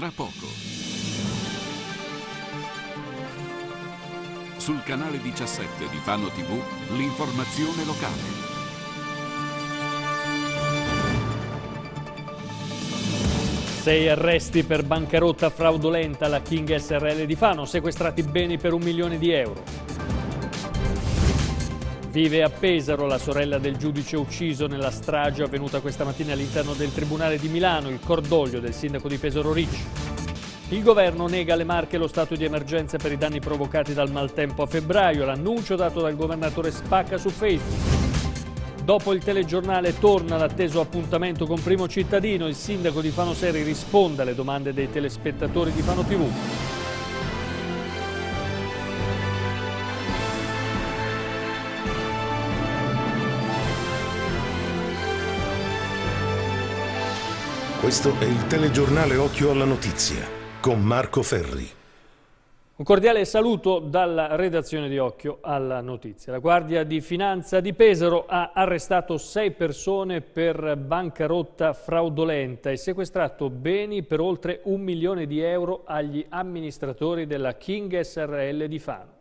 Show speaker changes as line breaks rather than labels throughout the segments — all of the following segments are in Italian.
tra poco. Sul canale 17 di Fano TV, l'informazione locale. Sei arresti per bancarotta fraudolenta alla King SRL di Fano, sequestrati beni per un milione di euro. Vive a Pesaro la sorella del giudice ucciso nella strage avvenuta questa mattina all'interno del Tribunale di Milano, il cordoglio del sindaco di Pesaro Ricci. Il governo nega alle Marche lo stato di emergenza per i danni provocati dal maltempo a febbraio, l'annuncio dato dal governatore Spacca su Facebook. Dopo il telegiornale torna l'atteso appuntamento con Primo Cittadino, il sindaco di Fano Seri risponde alle domande dei telespettatori di Fano TV. Questo è il telegiornale Occhio alla Notizia con Marco Ferri. Un cordiale saluto dalla redazione di Occhio alla Notizia. La Guardia di Finanza di Pesaro ha arrestato sei persone per bancarotta fraudolenta e sequestrato beni per oltre un milione di euro agli amministratori della King SRL di Fano.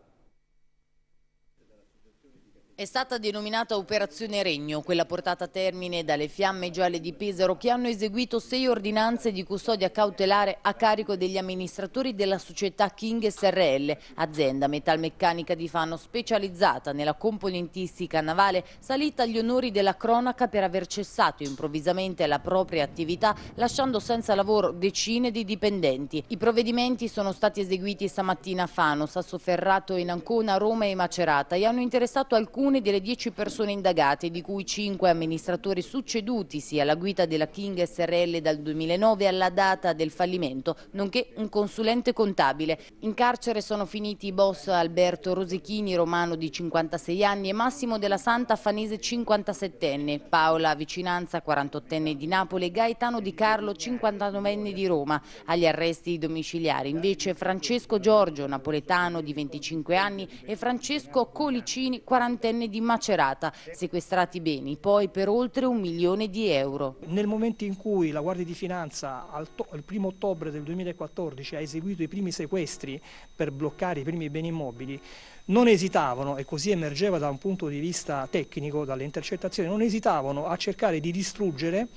È stata denominata Operazione Regno, quella portata a termine dalle fiamme gialle di Pesaro che hanno eseguito sei ordinanze di custodia cautelare a carico degli amministratori della società King SRL, azienda metalmeccanica di Fano specializzata nella componentistica navale, salita agli onori della cronaca per aver cessato improvvisamente la propria attività lasciando senza lavoro decine di dipendenti. I provvedimenti sono stati eseguiti stamattina a Fano, Sassoferrato in Ancona, Roma e Macerata e hanno interessato alcuni alcune delle dieci persone indagate, di cui cinque amministratori succedutisi alla guida della King SRL dal 2009 alla data del fallimento, nonché un consulente contabile. In carcere sono finiti i boss Alberto Rosichini, romano di 56 anni, e Massimo della Santa, fanese 57enne, Paola Vicinanza, 48enne di Napoli, e Gaetano Di Carlo, 59enne di Roma. Agli arresti domiciliari invece Francesco Giorgio, napoletano di 25 anni, e Francesco Colicini, 40enne diciottenne di Macerata, sequestrati beni poi per
oltre un milione di euro. Nel momento in cui la Guardia di Finanza il al 1 ottobre del 2014 ha eseguito i primi sequestri per bloccare i primi beni immobili, non esitavano, e così emergeva da un punto di vista tecnico, dalle intercettazioni, non esitavano a cercare di distruggere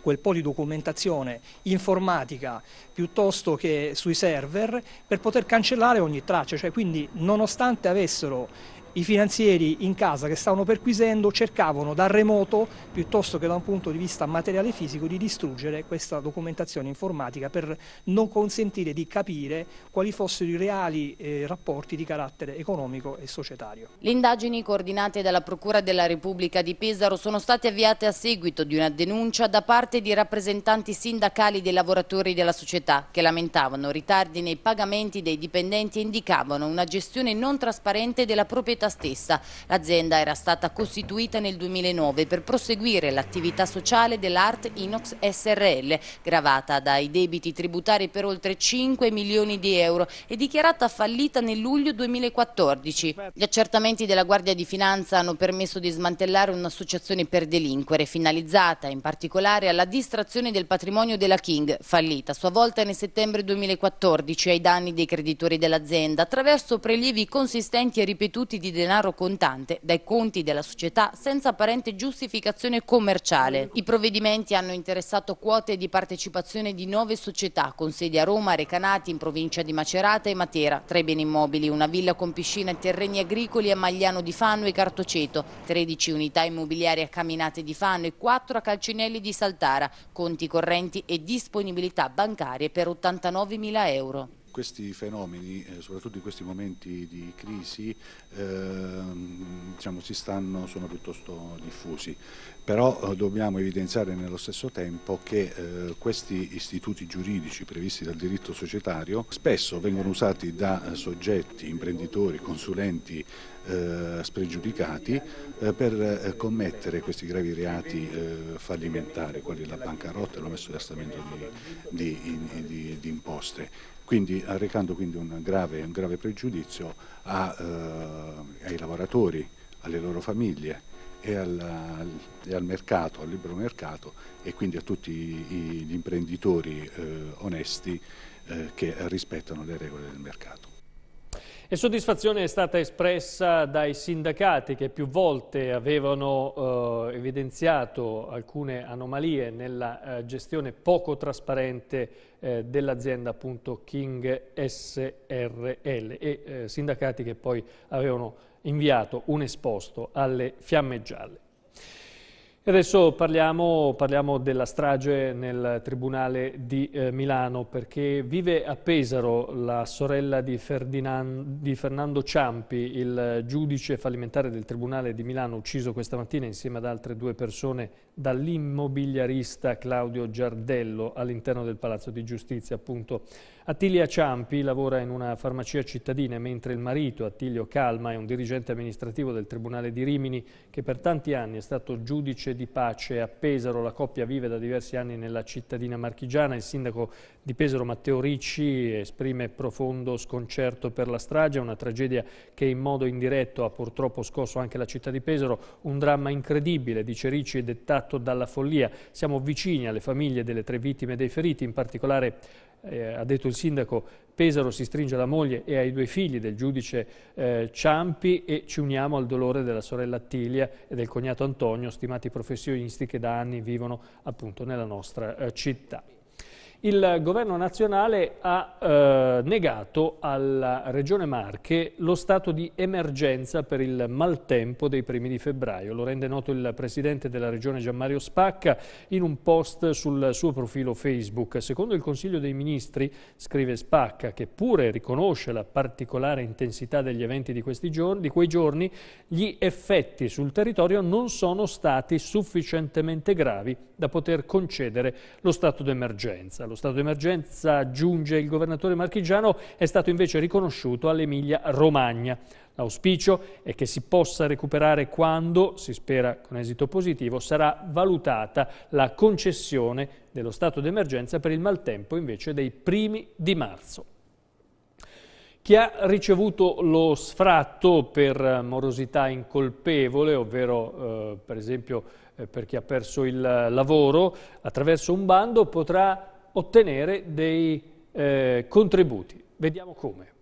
quel po' di documentazione informatica piuttosto che sui server per poter cancellare ogni traccia, cioè quindi nonostante avessero i finanzieri in casa che stavano perquisendo cercavano da remoto, piuttosto che da un punto di vista materiale fisico, di distruggere questa documentazione informatica per non consentire di capire quali fossero i reali eh, rapporti di carattere economico e societario.
Le indagini coordinate dalla Procura della Repubblica di Pesaro sono state avviate a seguito di una denuncia da parte di rappresentanti sindacali dei lavoratori della società che lamentavano ritardi nei pagamenti dei dipendenti e indicavano una gestione non trasparente della proprietà società stessa. L'azienda era stata costituita nel 2009 per proseguire l'attività sociale dell'Art Inox SRL, gravata dai debiti tributari per oltre 5 milioni di euro e dichiarata fallita nel luglio 2014. Gli accertamenti della Guardia di Finanza hanno permesso di smantellare un'associazione per delinquere finalizzata in particolare alla distrazione del patrimonio della King, fallita a sua volta nel settembre 2014 ai danni dei creditori dell'azienda attraverso prelievi consistenti e ripetuti di denaro denaro contante dai conti della società senza apparente giustificazione commerciale. I provvedimenti hanno interessato quote di partecipazione di nove società con sedi a Roma, Recanati, in provincia di Macerata e Matera, tra i beni immobili una villa con piscina e terreni agricoli a Magliano di Fanno e Cartoceto, 13 unità immobiliari a Caminate di Fanno e 4 a Calcinelli di Saltara, conti correnti e disponibilità bancarie per 89 mila euro
questi fenomeni, eh, soprattutto in questi momenti di crisi, eh, diciamo, si stanno, sono piuttosto diffusi. Però eh, dobbiamo evidenziare nello stesso tempo che eh, questi istituti giuridici previsti dal diritto societario spesso vengono usati da eh, soggetti, imprenditori, consulenti, eh, spregiudicati eh, per eh, commettere questi gravi reati eh, fallimentari, quali la bancarotta e l'omesso di estamento di, di, di, di imposte quindi arrecando eh, quindi un, grave, un grave pregiudizio a, eh, ai lavoratori, alle loro famiglie e al, al, al, mercato, al libero mercato e quindi a tutti gli imprenditori eh, onesti eh, che rispettano le regole del mercato. E soddisfazione è stata espressa dai sindacati che più volte avevano eh, evidenziato alcune anomalie nella eh, gestione poco trasparente eh, dell'azienda appunto King SRL e eh, sindacati che poi avevano inviato un esposto alle fiamme gialle. Adesso parliamo, parliamo, della strage nel Tribunale di eh, Milano perché vive a Pesaro la sorella di, di, Fernando Ciampi, il giudice fallimentare del Tribunale di Milano ucciso questa mattina insieme ad altre due persone dall'immobiliarista Claudio Giardello all'interno del Palazzo di Giustizia. Appunto. Attilia Ciampi lavora in una farmacia cittadina, mentre il marito Attilio Calma è un dirigente amministrativo del Tribunale di Rimini che per tanti anni è stato giudice di pace a Pesaro. La coppia vive da diversi anni nella cittadina marchigiana. Il sindaco di Pesaro Matteo Ricci esprime profondo sconcerto per la strage, una tragedia che in modo indiretto ha purtroppo scosso anche la città di Pesaro. Un dramma incredibile, dice Ricci, dettato attratto dalla follia. Siamo vicini alle famiglie delle tre vittime e dei feriti, in particolare eh, ha detto il sindaco, Pesaro si stringe alla moglie e ai due figli del giudice eh, Ciampi e ci uniamo al dolore della sorella Attilia e del cognato Antonio, stimati professionisti che da anni vivono appunto nella nostra eh, città il governo nazionale ha eh, negato alla Regione Marche lo stato di emergenza per il maltempo dei primi di febbraio. Lo rende noto il presidente della Regione Gianmario Spacca in un post sul suo profilo Facebook. Secondo il Consiglio dei Ministri, scrive Spacca, che pure riconosce la particolare intensità degli eventi di, giorni, di quei giorni, gli effetti sul territorio non sono stati sufficientemente gravi da poter concedere lo stato d'emergenza allo stato d'emergenza, giunge il governatore marchigiano, è stato invece riconosciuto all'Emilia Romagna. L'auspicio è che si possa recuperare quando, si spera con esito positivo, sarà valutata la concessione dello stato d'emergenza per il maltempo invece dei primi di marzo. Chi ha ricevuto lo sfratto per eh, morosità incolpevole, ovvero eh, per esempio eh, per chi ha perso il eh, lavoro, attraverso un bando potrà ottenere dei eh, contributi. Vediamo come.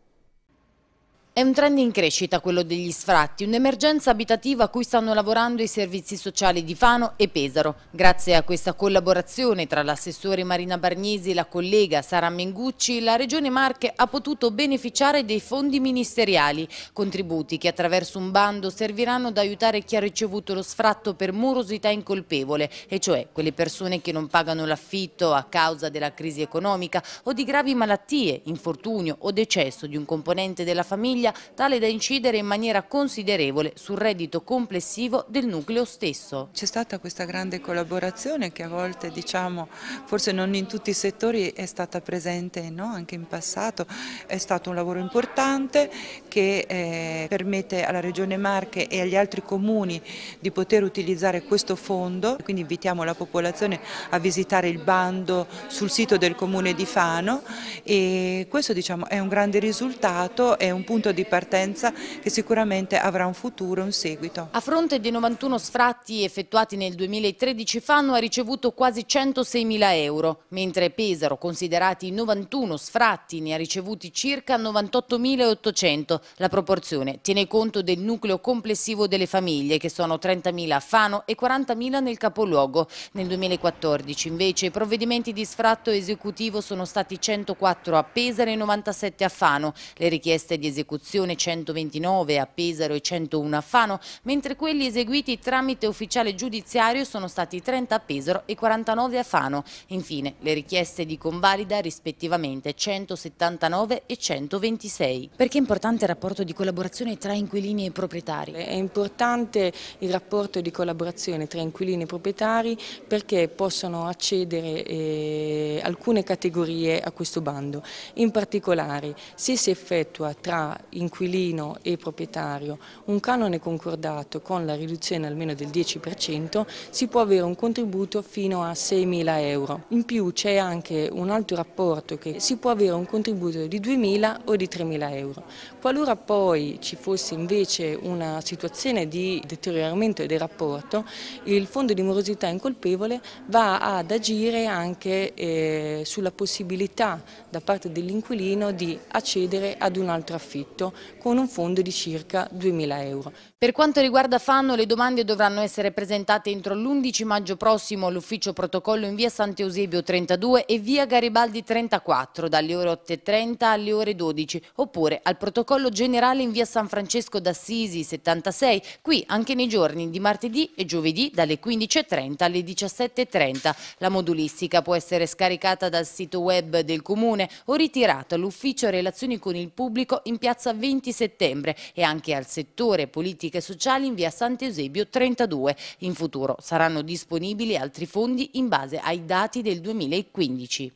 È un trend in crescita quello degli sfratti, un'emergenza abitativa a cui stanno lavorando i servizi sociali di Fano e Pesaro. Grazie a questa collaborazione tra l'assessore Marina Barnesi e la collega Sara Mengucci, la Regione Marche ha potuto beneficiare dei fondi ministeriali, contributi che attraverso un bando serviranno ad aiutare chi ha ricevuto lo sfratto per morosità incolpevole, e cioè quelle persone che non pagano l'affitto a causa della crisi economica o di gravi malattie, infortunio o decesso di un componente della famiglia famiglia, tale da incidere
in maniera considerevole sul reddito complessivo del nucleo stesso. C'è stata questa grande collaborazione che a volte, diciamo, forse non in tutti i settori è stata presente no? anche in passato, è stato un lavoro importante che eh, permette alla Regione Marche e agli altri comuni di poter utilizzare questo fondo, quindi invitiamo la popolazione a visitare il bando sul sito del comune di Fano e questo diciamo, è un grande risultato, è un punto di di partenza che sicuramente avrà un futuro e un seguito.
A fronte dei 91 sfratti effettuati nel 2013 Fanno ha ricevuto quasi 106 mila euro, mentre Pesaro, considerati 91 sfratti, ne ha ricevuti circa 98.800. La proporzione tiene conto del nucleo complessivo delle famiglie, che sono 30.000 a Fano e 40.000 nel capoluogo. Nel 2014 invece i provvedimenti di sfratto esecutivo sono stati 104 a Pesaro e 97 a Fano. Le richieste di esecuzione sezione 129 a Pesaro e 101 a Fano, mentre quelli eseguiti tramite ufficiale giudiziario sono stati 30 a Pesaro e 49 a Fano. Infine, le richieste di convalida rispettivamente 179 e 126. Perché è importante il rapporto di collaborazione
tra inquilini e proprietari? È importante il rapporto di collaborazione tra inquilini e proprietari perché possono accedere eh, alcune categorie a questo bando. In particolare, se si effettua tra inquilino e proprietario un canone concordato con la riduzione almeno del 10% si può avere un contributo fino a 6.000 euro. In più c'è anche un altro rapporto che si può avere un contributo di 2.000 o di 3.000 euro. Qualora poi ci fosse invece una situazione di deterioramento del rapporto, il fondo di morosità incolpevole va ad agire anche eh, sulla possibilità da parte dell'inquilino di accedere ad un altro affitto aiuto con un fondo di circa 2.000 euro.
Per quanto riguarda Fanno, le domande dovranno essere presentate entro l'11 maggio prossimo all'ufficio protocollo in via Sant'Eusebio 32 e via Garibaldi 34 dalle ore 8.30 alle ore 12 oppure al protocollo generale in via San Francesco d'Assisi 76 qui anche nei giorni di martedì e giovedì dalle 15.30 alle 17.30. La modulistica può essere scaricata dal sito web del Comune o ritirata all'ufficio relazioni con il pubblico in piazza 20 settembre e anche al settore politiche sociali in via Sant'Eusebio 32. In futuro saranno disponibili altri fondi in base ai dati del 2015.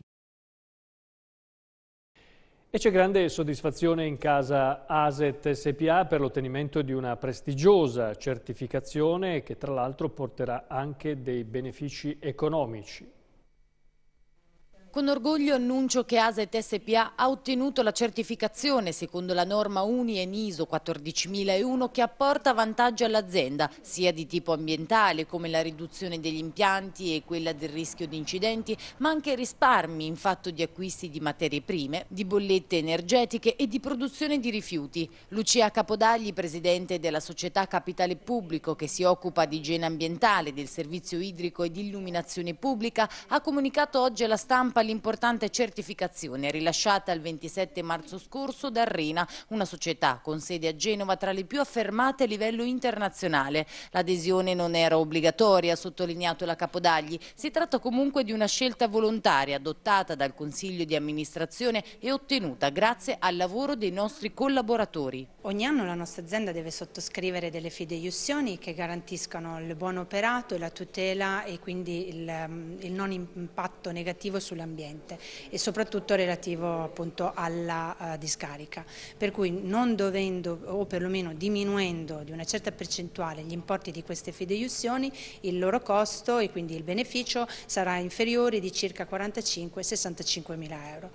E c'è grande soddisfazione in casa ASET SPA per l'ottenimento di una prestigiosa certificazione che tra l'altro porterà anche dei benefici economici.
Con orgoglio annuncio che ASET SPA ha ottenuto la certificazione secondo la norma UNI e NISO 14001 che apporta vantaggio all'azienda sia di tipo ambientale come la riduzione degli impianti e quella del rischio di incidenti ma anche risparmi in fatto di acquisti di materie prime, di bollette energetiche e di produzione di rifiuti. Lucia Capodagli, presidente della società Capitale Pubblico che si occupa di igiene ambientale, del servizio idrico e di illuminazione pubblica ha comunicato oggi alla stampa tappa l'importante certificazione rilasciata il 27 marzo scorso da Rena, una società con sede a Genova tra le più affermate a livello internazionale. L'adesione non era obbligatoria, ha sottolineato la Capodagli. Si tratta comunque di una scelta volontaria adottata dal Consiglio di amministrazione e ottenuta grazie al lavoro dei nostri collaboratori.
Ogni anno la nostra azienda deve sottoscrivere delle fideiussioni che garantiscano il buon operato e la tutela e quindi il, ehm, il non impatto negativo sull'ambiente all'ambiente e soprattutto relativo appunto alla eh, discarica. Per cui non dovendo o perlomeno diminuendo di una certa percentuale gli importi di queste fideiussioni, il loro costo e quindi il beneficio sarà inferiore di circa 45-65 mila euro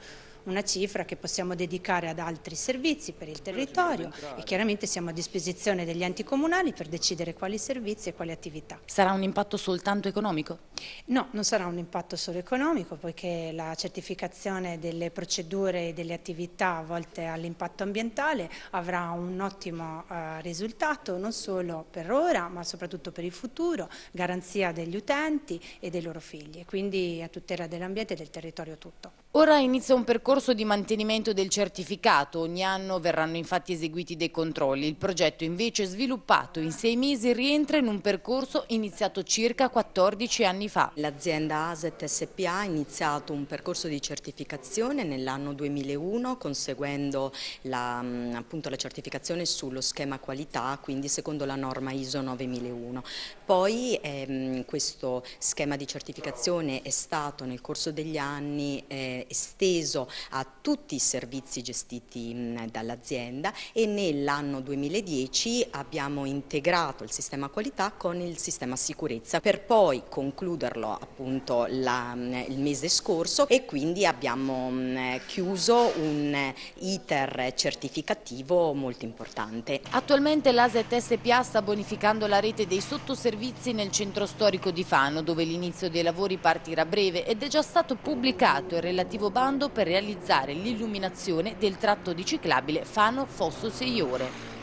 una cifra che possiamo dedicare ad altri servizi per il territorio e chiaramente siamo a disposizione degli enti comunali per decidere quali servizi e quali attività. Sarà un impatto soltanto economico? No, non sarà un impatto solo economico poiché la certificazione delle procedure e delle attività volte all'impatto ambientale avrà un ottimo eh, risultato non solo per ora ma soprattutto per il futuro, garanzia degli utenti e dei loro figli e quindi a tutela dell'ambiente e del territorio tutto. Ora inizia un percorso corso di
mantenimento del certificato. Ogni anno verranno infatti eseguiti dei controlli. Il progetto invece sviluppato in sei mesi rientra in un percorso iniziato circa 14 anni fa. L'azienda Aset SPA ha iniziato un percorso di certificazione nell'anno 2001 conseguendo la, mm, appunto, la certificazione sullo schema qualità, quindi secondo la norma ISO 9001. Poi ehm, questo schema di certificazione è stato nel corso degli anni eh, esteso a tutti i servizi gestiti mm, dall'azienda e nell'anno 2010 abbiamo integrato il sistema qualità con il sistema sicurezza per poi concluderlo appunto la, mm, il mese scorso e quindi abbiamo mm, chiuso un iter certificativo molto importante. Attualmente l'ASET SPA sta bonificando la rete dei sottoservizi nel centro storico di Fano dove l'inizio dei lavori partirà breve ed è già stato pubblicato il relativo bando per realizzare realizzare l'illuminazione del tratto di ciclabile Fano-Fosso Seiore.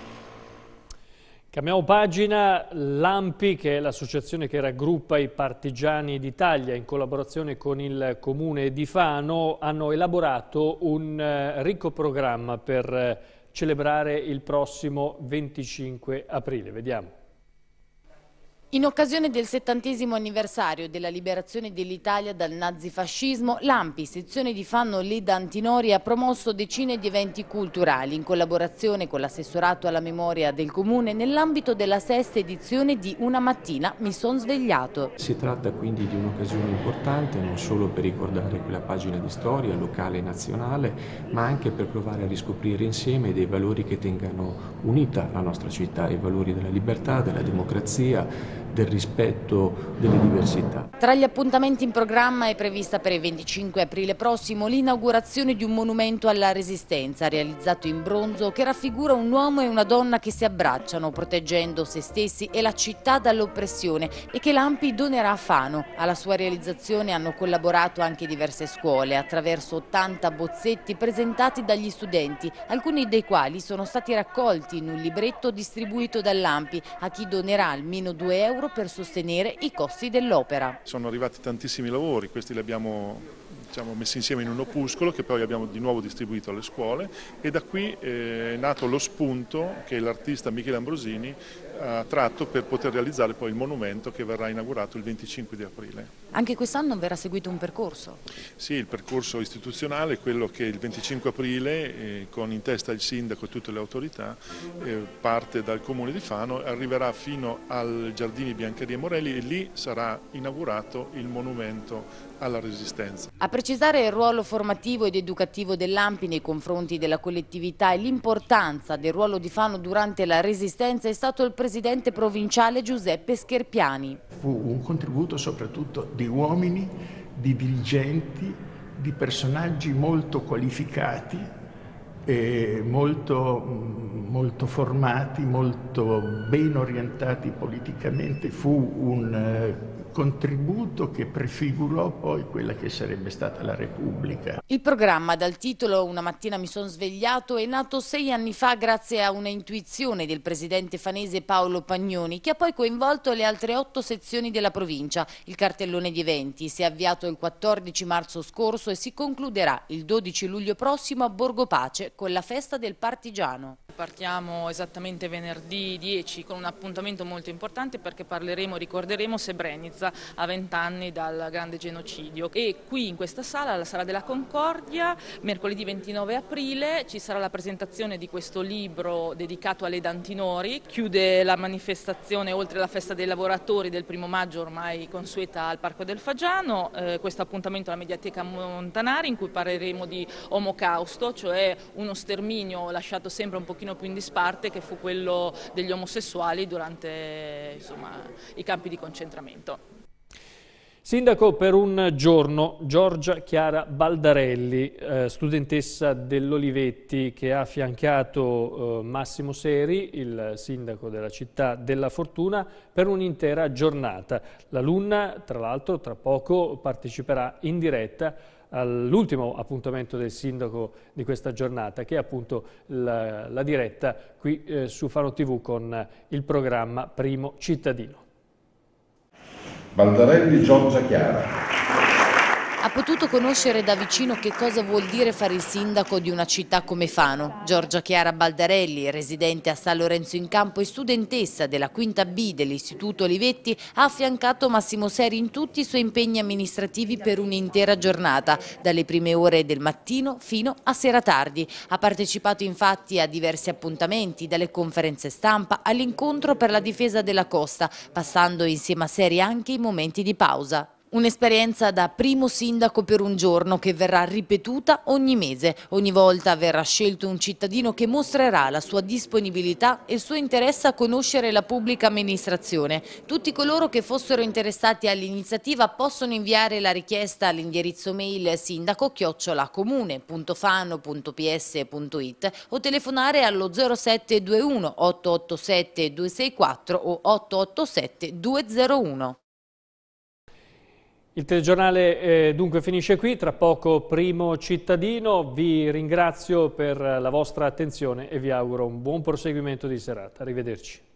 Cambiamo pagina, l'AMPI che è l'associazione che raggruppa i partigiani d'Italia in collaborazione con il comune di Fano hanno elaborato un eh, ricco programma per eh, celebrare il prossimo 25 aprile. Vediamo.
In occasione del settantesimo anniversario della liberazione dell'Italia dal nazifascismo, l'AMPI, sezione di Fanno Leda Antinori, ha promosso decine di eventi culturali in collaborazione con l'assessorato alla memoria del Comune nell'ambito della sesta edizione di Una mattina mi son svegliato.
Si tratta quindi di un'occasione importante non solo per ricordare quella pagina di storia locale e nazionale, ma anche per provare a riscoprire insieme dei valori che tengano unita la nostra città, i valori della libertà, della democrazia, del rispetto delle diversità.
Tra gli appuntamenti in programma è prevista per il 25 aprile prossimo l'inaugurazione di un monumento alla resistenza realizzato in bronzo che raffigura un uomo e una donna che si abbracciano proteggendo se stessi e la città dall'oppressione e che l'Ampi donerà a Fano. Alla sua realizzazione hanno collaborato anche diverse scuole attraverso 80 bozzetti presentati dagli studenti, alcuni dei quali sono stati raccolti in un libretto distribuito dall'Ampi a chi donerà almeno 2 euro euro per sostenere i costi dell'opera. Sono arrivati tantissimi lavori, questi li abbiamo diciamo, messi insieme in un opuscolo che poi abbiamo di nuovo distribuito alle scuole e da qui eh, è nato lo spunto che l'artista
Michele Ambrosini ha tratto per poter realizzare poi il monumento che verrà inaugurato il 25 di aprile.
Anche quest'anno verrà seguito un percorso?
Sì, il percorso istituzionale, quello che il 25 aprile eh, con in testa il sindaco e tutte le autorità eh, parte dal comune di Fano, arriverà fino al giardino Biancheria Morelli e lì sarà inaugurato il monumento alla resistenza.
A precisare il ruolo formativo ed educativo dell'AMPI nei confronti della collettività e l'importanza del ruolo di Fano durante la resistenza è stato il presidente provinciale Giuseppe Scherpiani.
Fu un contributo soprattutto di uomini, di dirigenti, di personaggi molto qualificati molto, molto, formati, molto ben orientati politicamente, fu un eh, contributo che prefigurò poi quella che sarebbe stata la Repubblica.
Il programma dal titolo Una mattina mi sono svegliato è nato sei anni fa grazie a una intuizione del presidente fanese Paolo Pagnoni che ha poi coinvolto le altre otto sezioni della provincia. Il cartellone di eventi si è avviato il 14 marzo scorso e si concluderà il 12 luglio prossimo a Borgo Pace con la festa del partigiano. Partiamo esattamente venerdì 10 con un appuntamento molto importante perché parleremo, ricorderemo Srebrenica a 20 anni dal grande genocidio e qui in questa sala, la Sala della Concordia, mercoledì 29 aprile ci sarà la presentazione di questo libro dedicato alle Dantinori, chiude la manifestazione oltre alla festa dei lavoratori del primo maggio ormai consueta al Parco del Fagiano, eh, questo appuntamento alla Mediateca Montanari in cui parleremo di omocausto, cioè uno sterminio lasciato sempre un pochino pochino più in disparte che fu quello degli omosessuali durante insomma, i campi di concentramento.
Sindaco per un giorno, Giorgia Chiara Baldarelli, eh, studentessa dell'Olivetti che ha affiancato eh, Massimo Seri, il sindaco della città della Fortuna, per un'intera giornata. L'alunna, tra l'altro, tra poco parteciperà in diretta all'ultimo appuntamento del sindaco di questa giornata che è appunto la, la diretta qui eh, su Fano TV con il programma Primo Cittadino. Baldarelli Giorgia Chiara
ha potuto conoscere da vicino che cosa vuol dire fare il sindaco di una città come Fano. Giorgia Chiara Baldarelli, residente a San Lorenzo in Campo e studentessa della quinta B dell'Istituto Olivetti, ha affiancato Massimo Seri in tutti i suoi impegni amministrativi per un'intera giornata, dalle prime ore del mattino fino a sera tardi. Ha partecipato infatti a diversi appuntamenti, dalle conferenze stampa all'incontro per la difesa della costa, passando insieme a Seri anche i momenti di pausa. Un'esperienza da primo sindaco per un giorno che verrà ripetuta ogni mese. Ogni volta verrà scelto un cittadino che mostrerà la sua disponibilità e il suo interesse a conoscere la pubblica amministrazione. Tutti coloro che fossero interessati all'iniziativa possono inviare la richiesta all'indirizzo mail sindaco-comune.fano.ps.it o telefonare allo 0721 887 264 o 887 201.
Il telegiornale eh, dunque finisce qui, tra poco primo cittadino, vi ringrazio per la vostra attenzione e vi auguro un buon proseguimento di serata. Arrivederci.